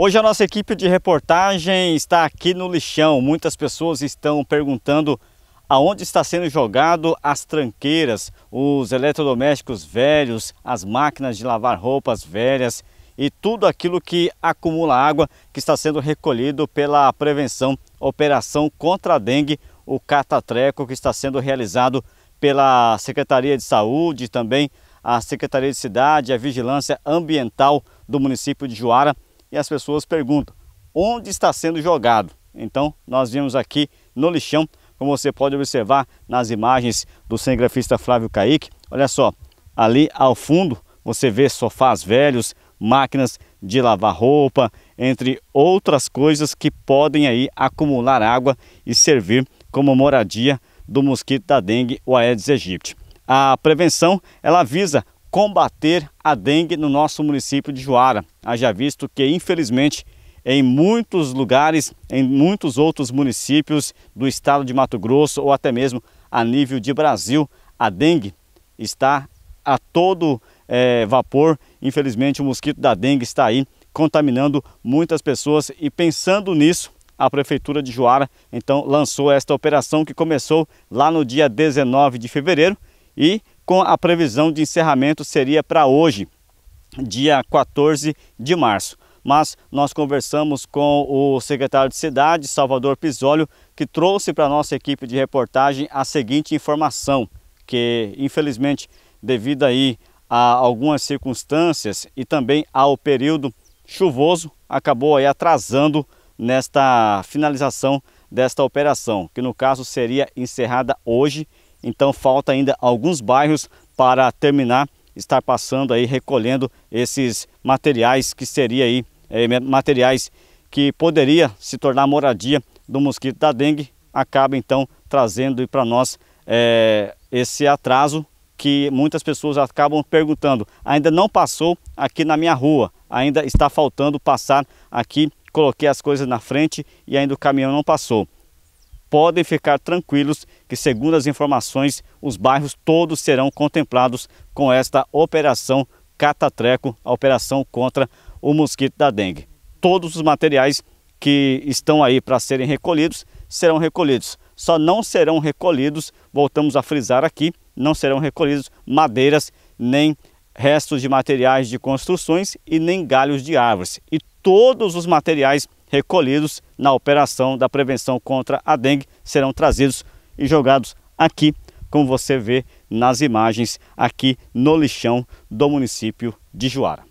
Hoje a nossa equipe de reportagem está aqui no lixão. Muitas pessoas estão perguntando aonde está sendo jogado as tranqueiras, os eletrodomésticos velhos, as máquinas de lavar roupas velhas e tudo aquilo que acumula água que está sendo recolhido pela prevenção Operação Contra a Dengue, o catatreco que está sendo realizado pela Secretaria de Saúde, também a Secretaria de Cidade, a Vigilância Ambiental do município de Juara e as pessoas perguntam onde está sendo jogado. Então, nós vimos aqui no lixão, como você pode observar nas imagens do cinegrafista Flávio Caíque. Olha só, ali ao fundo você vê sofás velhos, máquinas de lavar roupa, entre outras coisas que podem aí acumular água e servir como moradia do mosquito da dengue ou Aedes aegypti. A prevenção, ela visa combater a dengue no nosso município de Juara. Haja visto que, infelizmente, em muitos lugares, em muitos outros municípios do estado de Mato Grosso ou até mesmo a nível de Brasil, a dengue está a todo é, vapor. Infelizmente, o mosquito da dengue está aí contaminando muitas pessoas e pensando nisso, a Prefeitura de Juara então lançou esta operação que começou lá no dia 19 de fevereiro e com a previsão de encerramento seria para hoje, dia 14 de março. Mas nós conversamos com o secretário de Cidade, Salvador Pisolio, que trouxe para a nossa equipe de reportagem a seguinte informação, que infelizmente devido aí a algumas circunstâncias e também ao período chuvoso, acabou aí atrasando nesta finalização desta operação, que no caso seria encerrada hoje então falta ainda alguns bairros para terminar, estar passando aí recolhendo esses materiais que seria aí é, materiais que poderia se tornar moradia do mosquito da dengue, acaba então trazendo para nós é, esse atraso que muitas pessoas acabam perguntando. Ainda não passou aqui na minha rua, ainda está faltando passar aqui. Coloquei as coisas na frente e ainda o caminhão não passou podem ficar tranquilos que, segundo as informações, os bairros todos serão contemplados com esta operação Catatreco, a operação contra o mosquito da dengue. Todos os materiais que estão aí para serem recolhidos serão recolhidos. Só não serão recolhidos, voltamos a frisar aqui, não serão recolhidos madeiras nem restos de materiais de construções e nem galhos de árvores. E todos os materiais recolhidos na operação da prevenção contra a dengue serão trazidos e jogados aqui, como você vê nas imagens, aqui no lixão do município de Juara.